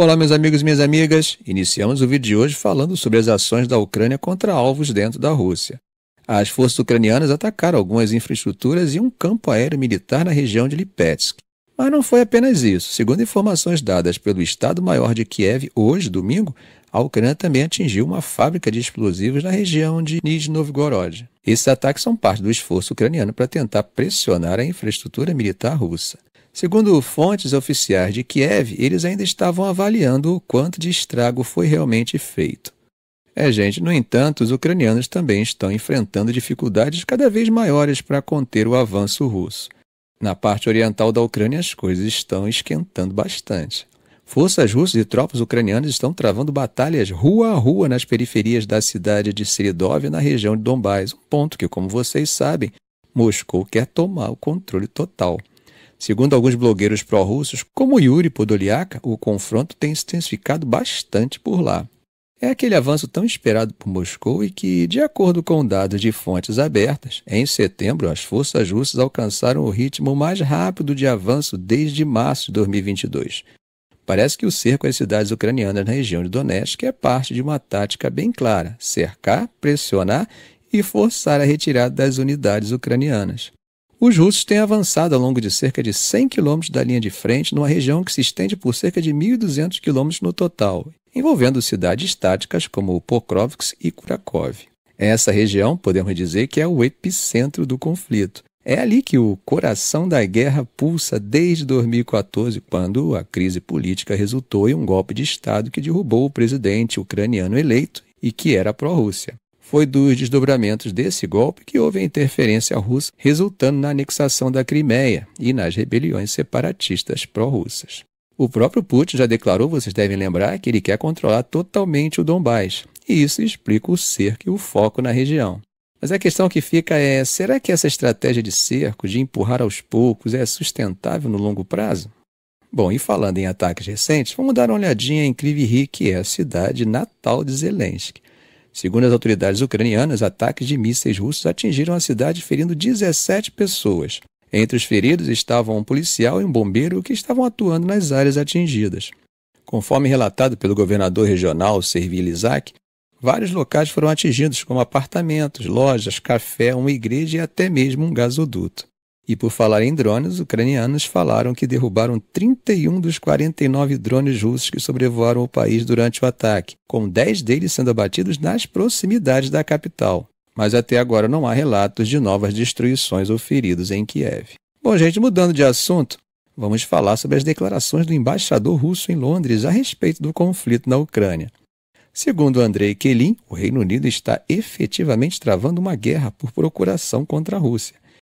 Olá, meus amigos e minhas amigas. Iniciamos o vídeo de hoje falando sobre as ações da Ucrânia contra alvos dentro da Rússia. As forças ucranianas atacaram algumas infraestruturas e um campo aéreo militar na região de Lipetsk. Mas não foi apenas isso. Segundo informações dadas pelo Estado-Maior de Kiev hoje, domingo, a Ucrânia também atingiu uma fábrica de explosivos na região de Nizhny Novgorod. Esses ataques são parte do esforço ucraniano para tentar pressionar a infraestrutura militar russa. Segundo fontes oficiais de Kiev, eles ainda estavam avaliando o quanto de estrago foi realmente feito. É, gente, no entanto, os ucranianos também estão enfrentando dificuldades cada vez maiores para conter o avanço russo. Na parte oriental da Ucrânia, as coisas estão esquentando bastante. Forças russas e tropas ucranianas estão travando batalhas rua a rua nas periferias da cidade de Seredov, na região de Donbás, um ponto que, como vocês sabem, Moscou quer tomar o controle total. Segundo alguns blogueiros pró-russos, como Yuri Podoliaka, o confronto tem se intensificado bastante por lá. É aquele avanço tão esperado por Moscou e que, de acordo com dados de fontes abertas, em setembro as forças russas alcançaram o ritmo mais rápido de avanço desde março de 2022. Parece que o cerco às cidades ucranianas na região de Donetsk é parte de uma tática bem clara: cercar, pressionar e forçar a retirada das unidades ucranianas. Os russos têm avançado ao longo de cerca de 100 quilômetros da linha de frente numa região que se estende por cerca de 1.200 quilômetros no total, envolvendo cidades táticas como Pokrovsk e Kurakov. Essa região, podemos dizer que é o epicentro do conflito. É ali que o coração da guerra pulsa desde 2014, quando a crise política resultou em um golpe de Estado que derrubou o presidente ucraniano eleito e que era pró-Rússia. Foi dos desdobramentos desse golpe que houve a interferência russa, resultando na anexação da Crimeia e nas rebeliões separatistas pró-russas. O próprio Putin já declarou, vocês devem lembrar, que ele quer controlar totalmente o Donbás, e isso explica o cerco e o foco na região. Mas a questão que fica é: será que essa estratégia de cerco, de empurrar aos poucos, é sustentável no longo prazo? Bom, e falando em ataques recentes, vamos dar uma olhadinha em Kryvyi Rih, que é a cidade natal de Zelensky. Segundo as autoridades ucranianas, ataques de mísseis russos atingiram a cidade, ferindo 17 pessoas. Entre os feridos estavam um policial e um bombeiro que estavam atuando nas áreas atingidas. Conforme relatado pelo governador regional Servil Isaac, vários locais foram atingidos, como apartamentos, lojas, café, uma igreja e até mesmo um gasoduto. E por falar em drones, ucranianos falaram que derrubaram 31 dos 49 drones russos que sobrevoaram o país durante o ataque, com 10 deles sendo abatidos nas proximidades da capital. Mas até agora não há relatos de novas destruições ou feridos em Kiev. Bom, gente, mudando de assunto, vamos falar sobre as declarações do embaixador russo em Londres a respeito do conflito na Ucrânia. Segundo Andrei Kelin, o Reino Unido está efetivamente travando uma guerra por procuração contra a Rússia